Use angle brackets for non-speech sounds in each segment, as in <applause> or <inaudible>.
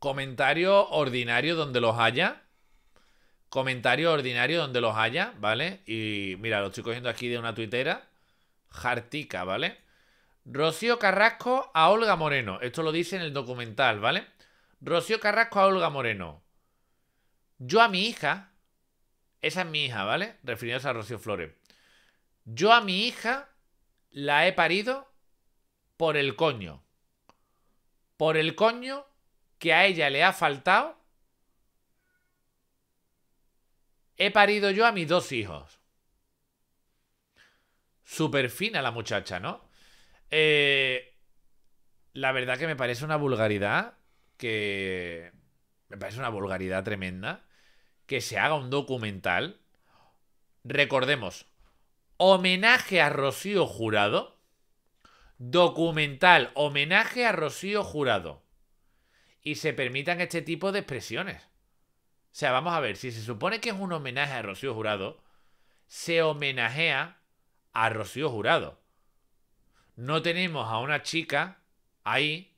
Comentario ordinario donde los haya. Comentario ordinario donde los haya, ¿vale? Y mira, lo estoy cogiendo aquí de una tuitera. Jartica, ¿vale? Rocío Carrasco a Olga Moreno. Esto lo dice en el documental, ¿vale? Rocío Carrasco a Olga Moreno. Yo a mi hija, esa es mi hija, ¿vale? Refiriéndose a Rocío Flores. Yo a mi hija la he parido por el coño. Por el coño que a ella le ha faltado, he parido yo a mis dos hijos. Súper fina la muchacha, ¿no? Eh, la verdad que me parece una vulgaridad que... Me parece una vulgaridad tremenda que se haga un documental. Recordemos, homenaje a Rocío Jurado. Documental, homenaje a Rocío Jurado y se permitan este tipo de expresiones. O sea, vamos a ver, si se supone que es un homenaje a Rocío Jurado, se homenajea a Rocío Jurado. No tenemos a una chica ahí,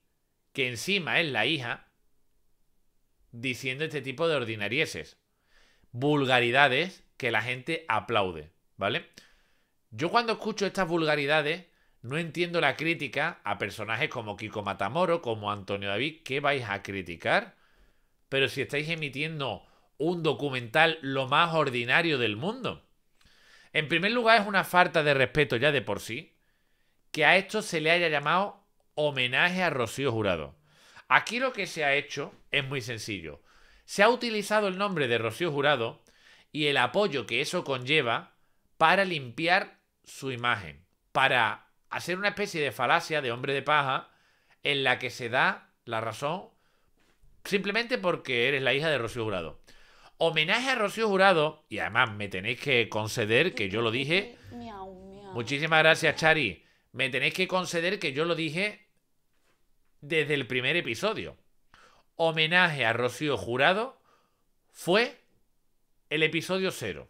que encima es la hija, diciendo este tipo de ordinarieses. Vulgaridades que la gente aplaude, ¿vale? Yo cuando escucho estas vulgaridades, no entiendo la crítica a personajes como Kiko Matamoro, como Antonio David, ¿qué vais a criticar? Pero si estáis emitiendo un documental lo más ordinario del mundo. En primer lugar, es una falta de respeto ya de por sí que a esto se le haya llamado homenaje a Rocío Jurado. Aquí lo que se ha hecho es muy sencillo. Se ha utilizado el nombre de Rocío Jurado y el apoyo que eso conlleva para limpiar su imagen, para a una especie de falacia de hombre de paja en la que se da la razón simplemente porque eres la hija de Rocío Jurado. Homenaje a Rocío Jurado, y además me tenéis que conceder que yo lo dije. Muchísimas gracias, Chari. Me tenéis que conceder que yo lo dije desde el primer episodio. Homenaje a Rocío Jurado fue el episodio cero.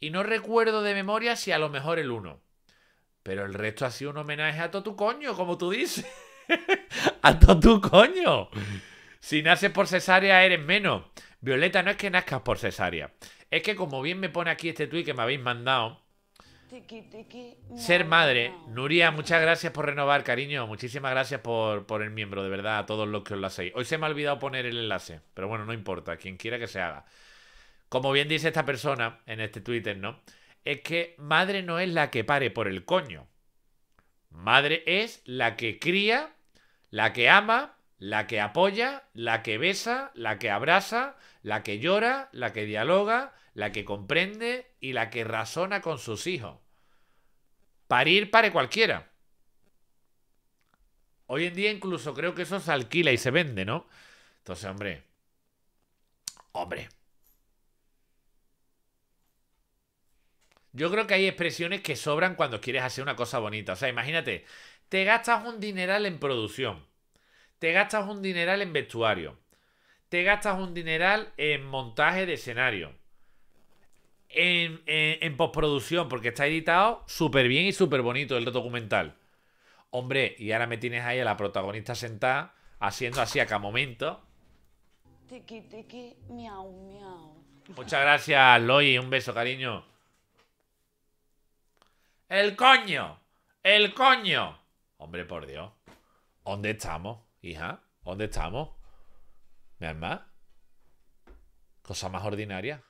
Y no recuerdo de memoria si a lo mejor el 1. Pero el resto ha sido un homenaje a todo tu coño, como tú dices. <laughs> a todo tu coño. Si naces por cesárea, eres menos. Violeta, no es que nazcas por cesárea. Es que como bien me pone aquí este tuit que me habéis mandado. ser madre. Nuria, muchas gracias por renovar, cariño. Muchísimas gracias por, por el miembro, de verdad, a todos los que os lo hacéis. Hoy se me ha olvidado poner el enlace, pero bueno, no importa, quien quiera que se haga. Como bien dice esta persona en este Twitter, ¿no? es que madre no es la que pare por el coño. Madre es la que cría, la que ama, la que apoya, la que besa, la que abraza, la que llora, la que dialoga, la que comprende y la que razona con sus hijos. Parir pare cualquiera. Hoy en día incluso creo que eso se alquila y se vende, ¿no? Entonces, hombre. Hombre. Yo creo que hay expresiones que sobran cuando quieres hacer una cosa bonita. O sea, imagínate, te gastas un dineral en producción, te gastas un dineral en vestuario, te gastas un dineral en montaje de escenario, en, postproducción, porque está editado súper bien y súper bonito el documental. Hombre, y ahora me tienes ahí a la protagonista sentada, haciendo así a cada momento. Tiki, miau, miau. Muchas gracias, Loy. Un beso, cariño. El coño. El coño. Hombre, por Dios. ¿Dónde estamos, hija? ¿Dónde estamos? ¿Me más? Cosa más ordinaria.